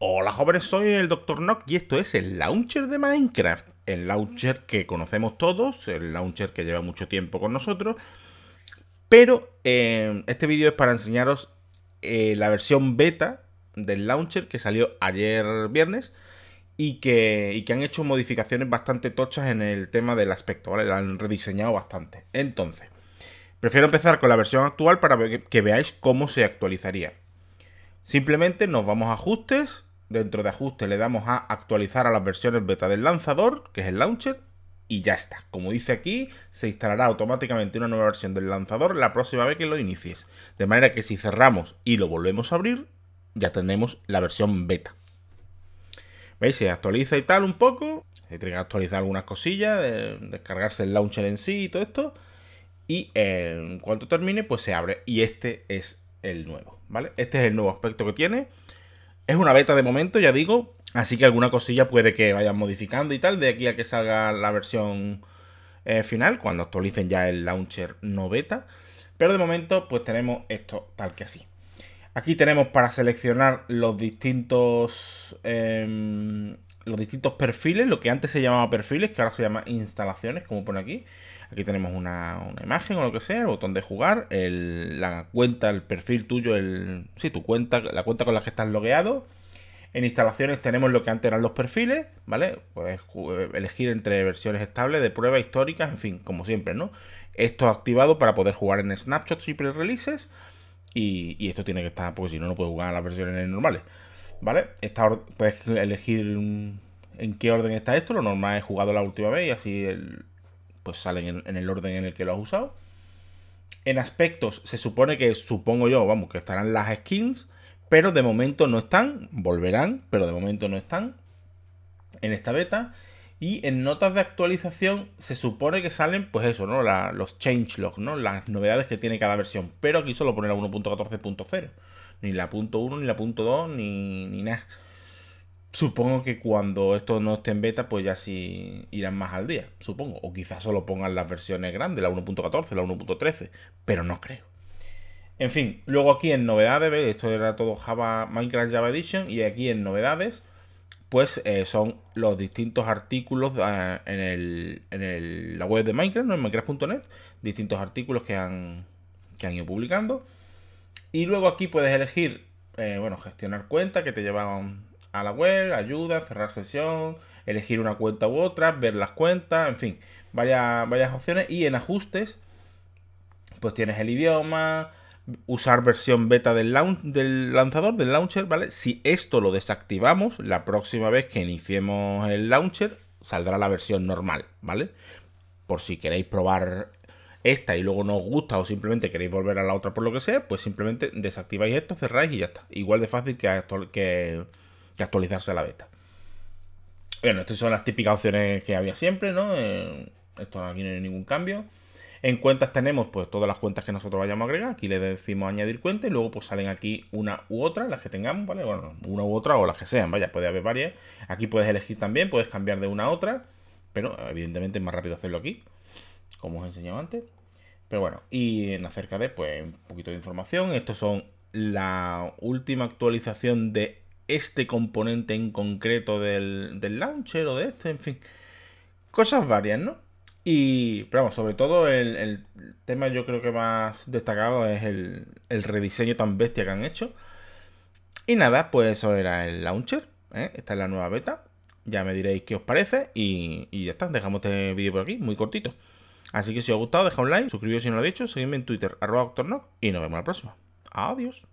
Hola jóvenes, soy el Dr. Nock y esto es el launcher de Minecraft. El launcher que conocemos todos, el launcher que lleva mucho tiempo con nosotros. Pero em, este vídeo es para enseñaros eh, la versión beta del launcher que salió ayer viernes y que, y que han hecho modificaciones bastante tochas en el tema del aspecto, ¿vale? han rediseñado bastante. Entonces, prefiero empezar con la versión actual para que veáis cómo se actualizaría. Simplemente nos vamos a ajustes, dentro de ajuste le damos a actualizar a las versiones beta del lanzador, que es el launcher, y ya está. Como dice aquí, se instalará automáticamente una nueva versión del lanzador la próxima vez que lo inicies. De manera que si cerramos y lo volvemos a abrir, ya tenemos la versión beta. ¿Veis? Se actualiza y tal un poco. Se tiene que actualizar algunas cosillas, descargarse el launcher en sí y todo esto. Y en cuanto termine, pues se abre. Y este es el nuevo, ¿vale? Este es el nuevo aspecto que tiene. Es una beta de momento, ya digo, así que alguna cosilla puede que vayan modificando y tal, de aquí a que salga la versión eh, final, cuando actualicen ya el launcher no beta. Pero de momento, pues tenemos esto tal que así. Aquí tenemos para seleccionar los distintos... Em, los distintos perfiles, lo que antes se llamaba perfiles, que ahora se llama instalaciones, como pone aquí. Aquí tenemos una, imagen o lo que sea, el botón de jugar, el, la cuenta, el perfil tuyo, el, si tu cuenta, la cuenta con la que estás logueado. En instalaciones tenemos lo que antes eran los perfiles, ¿vale? Puedes eh, elegir entre versiones estables, de prueba, históricas, en fin, como siempre, ¿no? Esto activado para poder jugar en snapshots y pre-releases. Y, esto tiene que estar, porque si no, no puedes jugar a las versiones normales. ¿Vale? puedes elegir en qué orden está esto. Lo normal es jugado la última vez y así pues salen en, el orden en el que lo has usado. En aspectos, se supone que, supongo yo, vamos, que estarán las skins, pero de momento no están. Volverán, pero de momento no están en esta beta. Y en notas de actualización se supone que salen, pues eso, ¿no? los changelogs, ¿no? Las novedades que tiene cada versión. Pero aquí solo poner a 1.14.0 ni la punto 1, ni la punto 2, ni, ni nada. Supongo que cuando esto no esté en beta, pues ya sí irán más al día, supongo. O quizás solo pongan las versiones grandes, la 1.14, la 1.13, pero no creo. En fin, luego aquí en novedades, esto era todo Java, Minecraft Java Edition, y aquí en novedades, pues eh, son los distintos artículos ah, en, el, en la web de Minecraft, ¿no? en minecraft.net, distintos artículos que han, que han ido publicando. Y luego aquí puedes elegir, eh, bueno, gestionar cuenta que te llevan a la web, ayuda, cerrar sesión, elegir una cuenta u otra, ver las cuentas, en fin, varias, varias opciones. Y en ajustes, pues tienes el idioma, usar versión beta del, del lanzador, del launcher, ¿vale? Si esto lo desactivamos, la próxima vez que iniciemos el launcher, saldrá la versión normal, ¿vale? Por si queréis probar esta y luego no os gusta o simplemente queréis volver a la otra por lo que sea, pues simplemente desactiváis esto, cerráis y ya está. Igual de fácil que, actual, que, que actualizarse la beta. Bueno, estas son las típicas opciones que había siempre, ¿no? Eh, esto aquí no hay ningún cambio. En cuentas tenemos pues todas las cuentas que nosotros vayamos a agregar. Aquí le decimos añadir cuenta y luego pues salen aquí una u otra, las que tengamos, ¿vale? Bueno, una u otra o las que sean, vaya, puede haber varias. Aquí puedes elegir también, puedes cambiar de una a otra, pero evidentemente es más rápido hacerlo aquí como os he enseñado antes. Pero bueno, y en acerca de, pues, un poquito de información. Estos son la última actualización de este componente en concreto del, launcher o de este, en fin. Cosas varias, ¿no? Y, pero vamos, sobre todo el, tema yo creo que más destacado es el, rediseño tan bestia que han hecho. Y nada, pues eso era el launcher. ¿eh? Esta es la nueva beta. Ya me diréis qué os parece. Y, y ya está, dejamos este vídeo por aquí, muy cortito. Así que si os ha gustado, deja un like, suscribiros si no lo habéis hecho, seguidme en Twitter, arroba y nos vemos la próxima. Adiós.